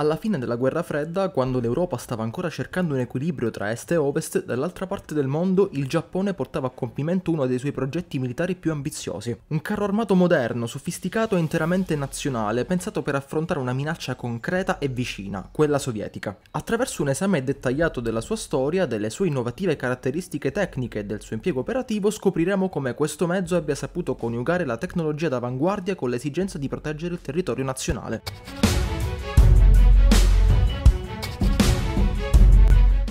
Alla fine della guerra fredda, quando l'Europa stava ancora cercando un equilibrio tra est e ovest, dall'altra parte del mondo il Giappone portava a compimento uno dei suoi progetti militari più ambiziosi. Un carro armato moderno, sofisticato e interamente nazionale, pensato per affrontare una minaccia concreta e vicina, quella sovietica. Attraverso un esame dettagliato della sua storia, delle sue innovative caratteristiche tecniche e del suo impiego operativo, scopriremo come questo mezzo abbia saputo coniugare la tecnologia d'avanguardia con l'esigenza di proteggere il territorio nazionale.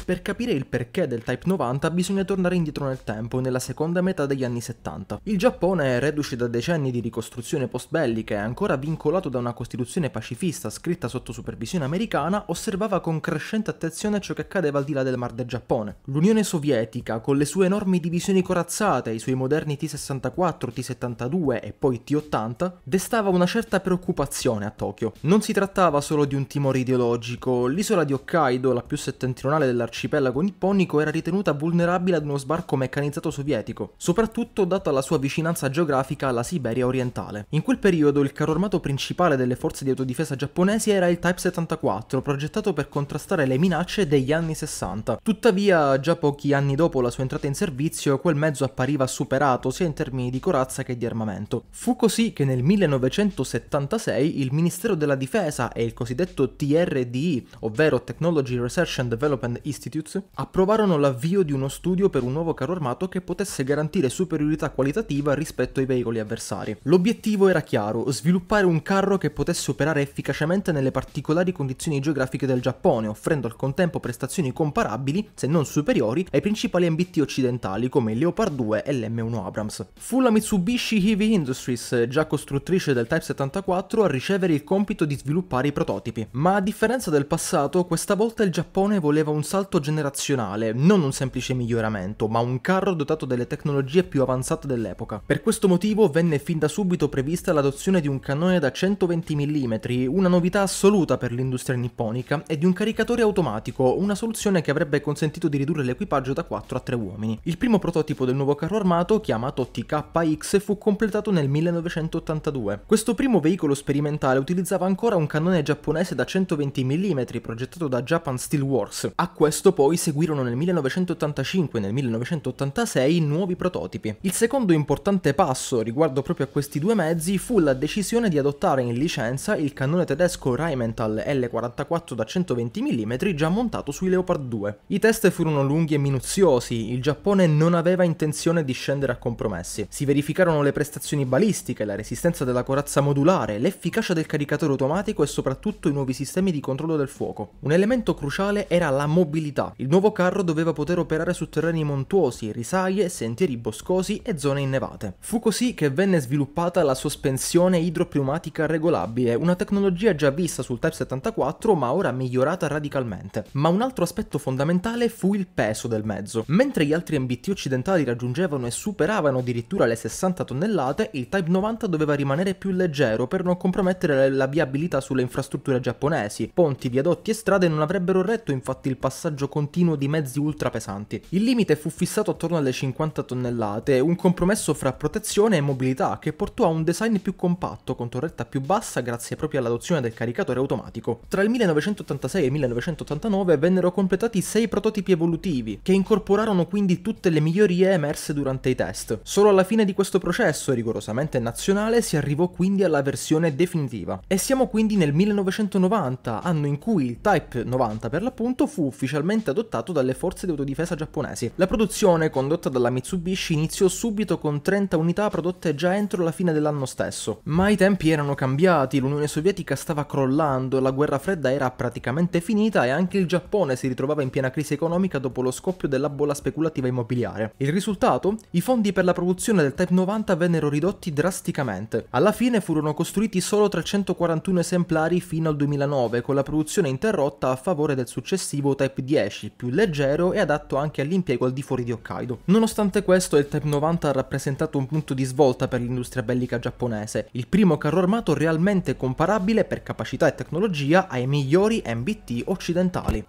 Per capire il perché del Type 90 bisogna tornare indietro nel tempo, nella seconda metà degli anni 70. Il Giappone, reduce da decenni di ricostruzione post-bellica e ancora vincolato da una costituzione pacifista scritta sotto supervisione americana, osservava con crescente attenzione ciò che accadeva al di là del Mar del Giappone. L'Unione Sovietica, con le sue enormi divisioni corazzate, i suoi moderni T-64, T-72 e poi T-80, destava una certa preoccupazione a Tokyo. Non si trattava solo di un timore ideologico, l'isola di Hokkaido, la più settentrionale dell'arcipelago, dell'arcipelago nipponico era ritenuta vulnerabile ad uno sbarco meccanizzato sovietico, soprattutto data la sua vicinanza geografica alla Siberia orientale. In quel periodo il carro armato principale delle forze di autodifesa giapponesi era il Type 74, progettato per contrastare le minacce degli anni 60. Tuttavia, già pochi anni dopo la sua entrata in servizio, quel mezzo appariva superato sia in termini di corazza che di armamento. Fu così che nel 1976 il Ministero della Difesa e il cosiddetto TRDI, ovvero Technology Research and Development Institute, Institutes approvarono l'avvio di uno studio per un nuovo carro armato che potesse garantire superiorità qualitativa rispetto ai veicoli avversari. L'obiettivo era chiaro, sviluppare un carro che potesse operare efficacemente nelle particolari condizioni geografiche del Giappone, offrendo al contempo prestazioni comparabili, se non superiori, ai principali MBT occidentali come il Leopard 2 e l'M1 Abrams. Fu la Mitsubishi Heavy Industries, già costruttrice del Type 74, a ricevere il compito di sviluppare i prototipi, ma a differenza del passato, questa volta il Giappone voleva un salto salto generazionale, non un semplice miglioramento, ma un carro dotato delle tecnologie più avanzate dell'epoca. Per questo motivo venne fin da subito prevista l'adozione di un cannone da 120 mm, una novità assoluta per l'industria nipponica, e di un caricatore automatico, una soluzione che avrebbe consentito di ridurre l'equipaggio da 4 a 3 uomini. Il primo prototipo del nuovo carro armato, chiamato TKX, fu completato nel 1982. Questo primo veicolo sperimentale utilizzava ancora un cannone giapponese da 120 mm progettato da Japan Steelworks. A questo Presto poi seguirono nel 1985 e nel 1986 nuovi prototipi. Il secondo importante passo riguardo proprio a questi due mezzi fu la decisione di adottare in licenza il cannone tedesco Rheinmetall L44 da 120 mm già montato sui Leopard 2. I test furono lunghi e minuziosi, il Giappone non aveva intenzione di scendere a compromessi. Si verificarono le prestazioni balistiche, la resistenza della corazza modulare, l'efficacia del caricatore automatico e soprattutto i nuovi sistemi di controllo del fuoco. Un elemento cruciale era la mobilità viabilità. Il nuovo carro doveva poter operare su terreni montuosi, risaie, sentieri boscosi e zone innevate. Fu così che venne sviluppata la sospensione idropneumatica regolabile, una tecnologia già vista sul Type 74 ma ora migliorata radicalmente. Ma un altro aspetto fondamentale fu il peso del mezzo. Mentre gli altri MBT occidentali raggiungevano e superavano addirittura le 60 tonnellate, il Type 90 doveva rimanere più leggero per non compromettere la viabilità sulle infrastrutture giapponesi. Ponti, viadotti e strade non avrebbero retto infatti il passaggio passaggio continuo di mezzi ultra pesanti. Il limite fu fissato attorno alle 50 tonnellate, un compromesso fra protezione e mobilità che portò a un design più compatto con torretta più bassa grazie proprio all'adozione del caricatore automatico. Tra il 1986 e il 1989 vennero completati 6 prototipi evolutivi, che incorporarono quindi tutte le migliorie emerse durante i test. Solo alla fine di questo processo, rigorosamente nazionale, si arrivò quindi alla versione definitiva. E siamo quindi nel 1990, anno in cui il Type 90 per l'appunto fu ufficialmente inizialmente adottato dalle forze di autodifesa giapponesi. La produzione, condotta dalla Mitsubishi, iniziò subito con 30 unità prodotte già entro la fine dell'anno stesso. Ma i tempi erano cambiati, l'Unione Sovietica stava crollando, la guerra fredda era praticamente finita e anche il Giappone si ritrovava in piena crisi economica dopo lo scoppio della bolla speculativa immobiliare. Il risultato? I fondi per la produzione del Type 90 vennero ridotti drasticamente. Alla fine furono costruiti solo 341 esemplari fino al 2009, con la produzione interrotta a favore del successivo Type 10 più leggero e adatto anche all'impiego al di fuori di Hokkaido. Nonostante questo, il Type 90 ha rappresentato un punto di svolta per l'industria bellica giapponese, il primo carro armato realmente comparabile per capacità e tecnologia ai migliori MBT occidentali.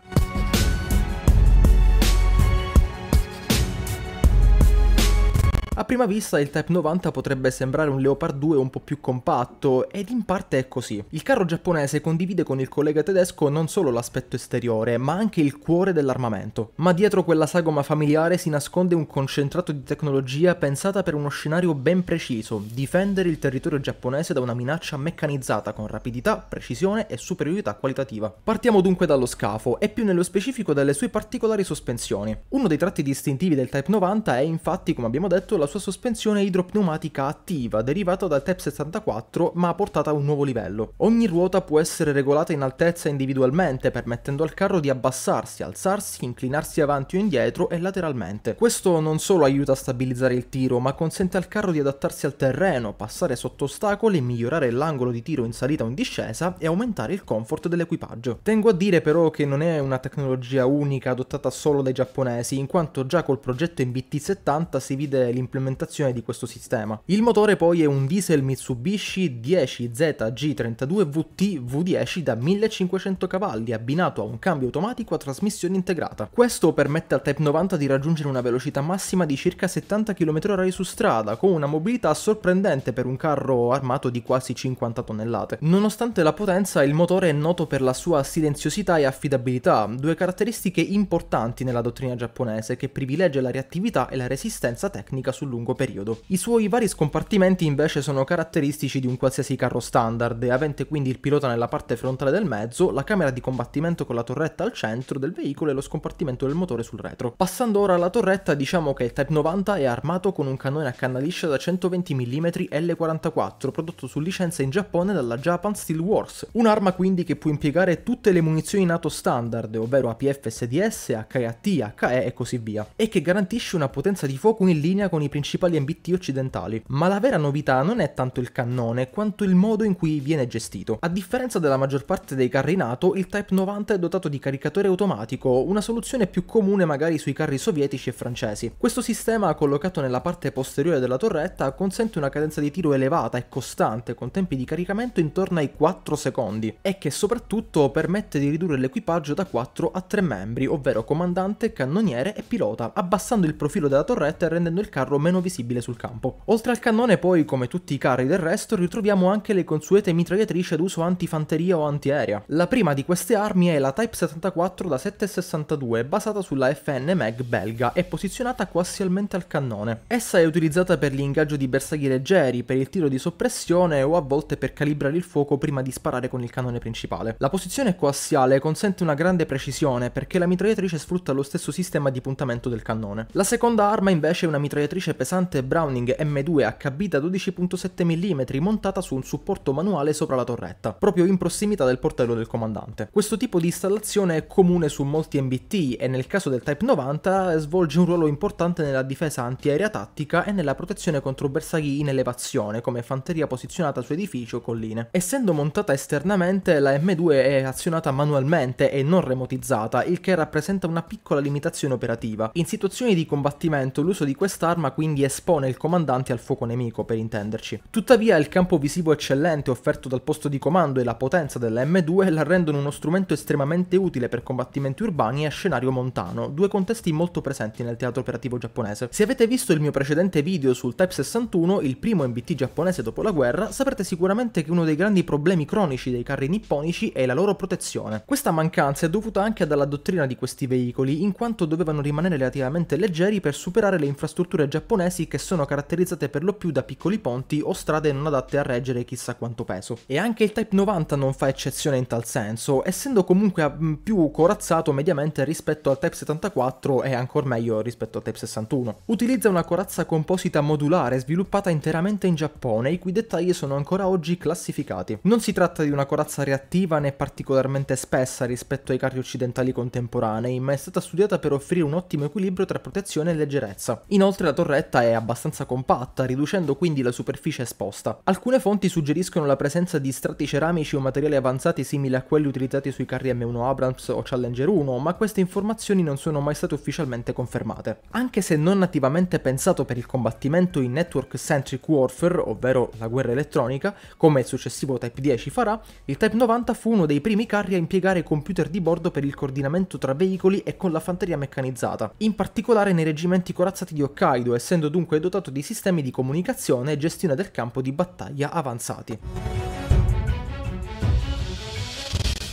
A prima vista il Type 90 potrebbe sembrare un Leopard 2 un po' più compatto ed in parte è così. Il carro giapponese condivide con il collega tedesco non solo l'aspetto esteriore ma anche il cuore dell'armamento. Ma dietro quella sagoma familiare si nasconde un concentrato di tecnologia pensata per uno scenario ben preciso, difendere il territorio giapponese da una minaccia meccanizzata con rapidità, precisione e superiorità qualitativa. Partiamo dunque dallo scafo e più nello specifico dalle sue particolari sospensioni. Uno dei tratti distintivi del Type 90 è infatti, come abbiamo detto, la sua sospensione idropneumatica attiva, derivata dal TEP 74 ma portata a un nuovo livello. Ogni ruota può essere regolata in altezza individualmente, permettendo al carro di abbassarsi, alzarsi, inclinarsi avanti o indietro e lateralmente. Questo non solo aiuta a stabilizzare il tiro, ma consente al carro di adattarsi al terreno, passare sotto ostacoli, migliorare l'angolo di tiro in salita o in discesa e aumentare il comfort dell'equipaggio. Tengo a dire però che non è una tecnologia unica adottata solo dai giapponesi, in quanto già col progetto MBT-70 si vide l'implementazione implementazione di questo sistema. Il motore poi è un diesel Mitsubishi 10ZG32VT V10 da 1500 cavalli abbinato a un cambio automatico a trasmissione integrata. Questo permette al Type 90 di raggiungere una velocità massima di circa 70 km/h su strada con una mobilità sorprendente per un carro armato di quasi 50 tonnellate. Nonostante la potenza, il motore è noto per la sua silenziosità e affidabilità, due caratteristiche importanti nella dottrina giapponese che privilegia la reattività e la resistenza tecnica sul sul lungo periodo. I suoi vari scompartimenti invece sono caratteristici di un qualsiasi carro standard avente quindi il pilota nella parte frontale del mezzo, la camera di combattimento con la torretta al centro del veicolo e lo scompartimento del motore sul retro. Passando ora alla torretta diciamo che il Type 90 è armato con un cannone a canna liscia da 120 mm L44 prodotto su licenza in Giappone dalla Japan Steel Wars, un'arma quindi che può impiegare tutte le munizioni NATO standard, ovvero APF, SDS, HAT, HE e così via, e che garantisce una potenza di fuoco in linea con i nei principali MBT occidentali, ma la vera novità non è tanto il cannone quanto il modo in cui viene gestito. A differenza della maggior parte dei carri NATO, il Type 90 è dotato di caricatore automatico, una soluzione più comune magari sui carri sovietici e francesi. Questo sistema collocato nella parte posteriore della torretta consente una cadenza di tiro elevata e costante con tempi di caricamento intorno ai 4 secondi e che soprattutto permette di ridurre l'equipaggio da 4 a 3 membri, ovvero comandante, cannoniere e pilota, abbassando il profilo della torretta e rendendo il carro ruolo meno visibile sul campo. Oltre al cannone poi, come tutti i carri del resto, ritroviamo anche le consuete mitragliatrici ad uso antifanteria o antiaerea. La prima di queste armi è la Type 74 da 7.62, basata sulla FN Mag belga e posizionata quassialmente al cannone. Essa è utilizzata per l'ingaggio di bersagli leggeri, per il tiro di soppressione o a volte per calibrare il fuoco prima di sparare con il cannone principale. La posizione coassiale consente una grande precisione perché la mitragliatrice sfrutta lo stesso sistema di puntamento del cannone. La seconda arma invece è una mitragliatrice lavatrice pesante Browning M2 HB da 12.7 mm montata su un supporto manuale sopra la torretta, proprio in prossimità del portello del comandante. Questo tipo di installazione è comune su molti MBT e nel caso del Type 90 svolge un ruolo importante nella difesa antiaerea tattica e nella protezione contro bersagli in elevazione come fanteria posizionata su edifici o colline. Essendo montata esternamente, la M2 è azionata manualmente e non remotizzata, il che rappresenta una piccola limitazione operativa. In situazioni di combattimento l'uso di quest'arma quindi espone il comandante al fuoco nemico, per intenderci. Tuttavia il campo visivo eccellente offerto dal posto di comando e la potenza della M2 la rendono uno strumento estremamente utile per combattimenti urbani e scenario montano, due contesti molto presenti nel teatro operativo giapponese. Se avete visto il mio precedente video sul Type 61, il primo MBT giapponese dopo la guerra, saprete sicuramente che uno dei grandi problemi cronici dei carri nipponici è la loro protezione. Questa mancanza è dovuta anche dalla dottrina di questi veicoli, in quanto dovevano rimanere relativamente leggeri per superare le infrastrutture giapponesi giapponesi che sono caratterizzate per lo più da piccoli ponti o strade non adatte a reggere chissà quanto peso. E anche il Type 90 non fa eccezione in tal senso, essendo comunque mm, più corazzato mediamente rispetto al Type 74 e ancora meglio rispetto al Type 61. Utilizza una corazza composita modulare sviluppata interamente in Giappone, i cui dettagli sono ancora oggi classificati. Non si tratta di una corazza reattiva né particolarmente spessa rispetto ai carri occidentali contemporanei, ma è stata studiata per offrire un ottimo equilibrio tra protezione e leggerezza. Inoltre la torre torretta è abbastanza compatta, riducendo quindi la superficie esposta. Alcune fonti suggeriscono la presenza di strati ceramici o materiali avanzati simili a quelli utilizzati sui carri M1 Abrams o Challenger 1, ma queste informazioni non sono mai state ufficialmente confermate. Anche se non attivamente pensato per il combattimento in Network Centric Warfare, ovvero la guerra elettronica, come il successivo Type 10 farà, il Type 90 fu uno dei primi carri a impiegare computer di bordo per il coordinamento tra veicoli e con la fanteria meccanizzata, in particolare nei reggimenti corazzati di Hokkaido e essendo dunque dotato di sistemi di comunicazione e gestione del campo di battaglia avanzati.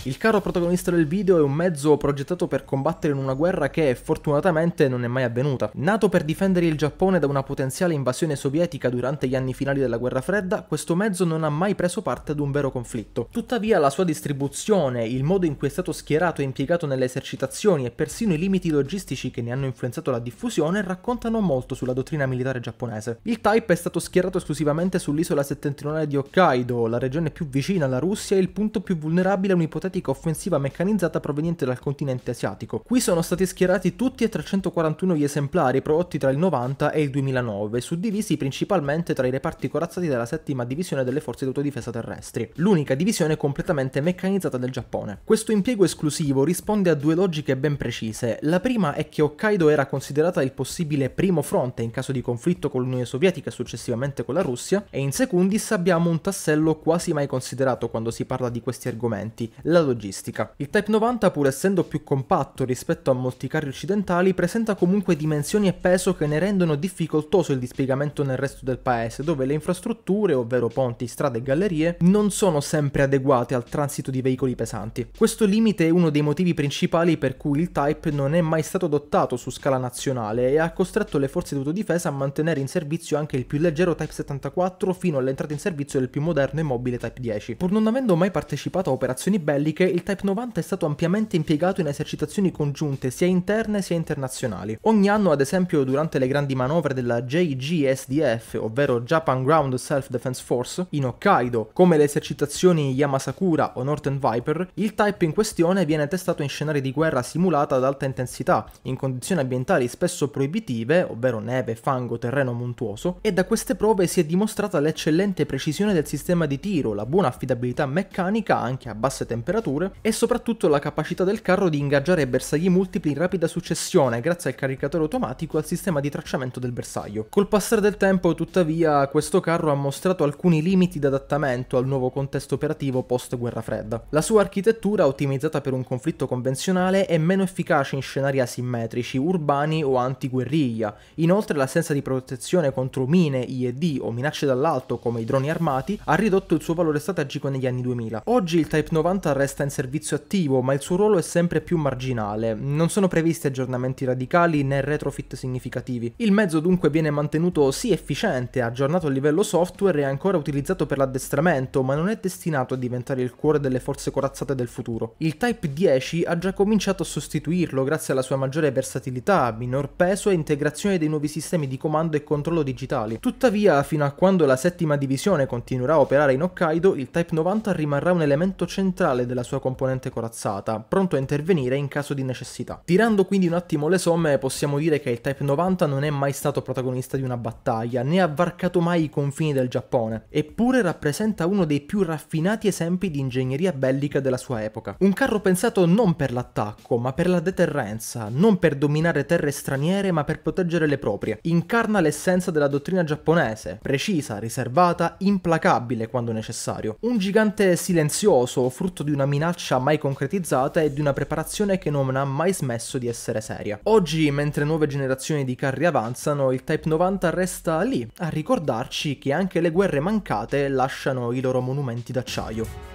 Il caro protagonista del video è un mezzo progettato per combattere in una guerra che fortunatamente non è mai avvenuta. Nato per difendere il Giappone da una potenziale invasione sovietica durante gli anni finali della guerra fredda, questo mezzo non ha mai preso parte ad un vero conflitto. Tuttavia la sua distribuzione, il modo in cui è stato schierato e impiegato nelle esercitazioni e persino i limiti logistici che ne hanno influenzato la diffusione raccontano molto sulla dottrina militare giapponese. Il Type è stato schierato esclusivamente sull'isola settentrionale di Hokkaido, la regione più vicina alla Russia e il punto più vulnerabile a un'ipotetica antica offensiva meccanizzata proveniente dal continente asiatico. Qui sono stati schierati tutti e 341 gli esemplari prodotti tra il 90 e il 2009, suddivisi principalmente tra i reparti corazzati della settima divisione delle forze di autodifesa terrestri, l'unica divisione completamente meccanizzata del Giappone. Questo impiego esclusivo risponde a due logiche ben precise. La prima è che Hokkaido era considerata il possibile primo fronte in caso di conflitto con l'Unione Sovietica e successivamente con la Russia, e in secundis abbiamo un tassello quasi mai considerato quando si parla di questi argomenti, la logistica. Il Type 90 pur essendo più compatto rispetto a molti carri occidentali presenta comunque dimensioni e peso che ne rendono difficoltoso il dispiegamento nel resto del paese dove le infrastrutture, ovvero ponti, strade e gallerie, non sono sempre adeguate al transito di veicoli pesanti. Questo limite è uno dei motivi principali per cui il Type non è mai stato adottato su scala nazionale e ha costretto le forze di autodifesa a mantenere in servizio anche il più leggero Type 74 fino all'entrata in servizio del più moderno e mobile Type 10. Pur non avendo mai partecipato a operazioni belliche belliche, il Type 90 è stato ampiamente impiegato in esercitazioni congiunte sia interne sia internazionali. Ogni anno, ad esempio, durante le grandi manovre della JGSDF, ovvero Japan Ground Self Defense Force, in Hokkaido, come le esercitazioni Yamasakura o Northern Viper, il Type in questione viene testato in scenari di guerra simulata ad alta intensità, in condizioni ambientali spesso proibitive, ovvero neve, fango, terreno montuoso, e da queste prove si è dimostrata l'eccellente precisione del sistema di tiro, la buona affidabilità meccanica anche a basse temperature, attrezzature e soprattutto la capacità del carro di ingaggiare bersagli multipli in rapida successione grazie al caricatore automatico e al sistema di tracciamento del bersaglio. Col passare del tempo tuttavia questo carro ha mostrato alcuni limiti di adattamento al nuovo contesto operativo post guerra fredda. La sua architettura ottimizzata per un conflitto convenzionale è meno efficace in scenari asimmetrici, urbani o antiguerriglia. Inoltre l'assenza di protezione contro mine, IED o minacce dall'alto come i droni armati ha ridotto il suo valore strategico negli anni 2000. Oggi il Type 90 resta resta in servizio attivo, ma il suo ruolo è sempre più marginale. Non sono previsti aggiornamenti radicali né retrofit significativi. Il mezzo dunque viene mantenuto sì efficiente, aggiornato a livello software e ancora utilizzato per l'addestramento, ma non è destinato a diventare il cuore delle forze corazzate del futuro. Il Type 10 ha già cominciato a sostituirlo grazie alla sua maggiore versatilità, minor peso e integrazione dei nuovi sistemi di comando e controllo digitali. Tuttavia, fino a quando la settima divisione continuerà a operare in Hokkaido, il Type 90 rimarrà un elemento centrale della della sua componente corazzata, pronto a intervenire in caso di necessità. Tirando quindi un attimo le somme, possiamo dire che il Type 90 non è mai stato protagonista di una battaglia, né ha varcato mai i confini del Giappone, eppure rappresenta uno dei più raffinati esempi di ingegneria bellica della sua epoca. Un carro pensato non per l'attacco, ma per la deterrenza, non per dominare terre straniere, ma per proteggere le proprie. Incarna l'essenza della dottrina giapponese, precisa, riservata, implacabile quando necessario. Un gigante silenzioso, frutto di una una minaccia mai concretizzata e di una preparazione che non ha mai smesso di essere seria. Oggi, mentre nuove generazioni di carri avanzano, il Type 90 resta lì, a ricordarci che anche le guerre mancate lasciano i loro monumenti d'acciaio.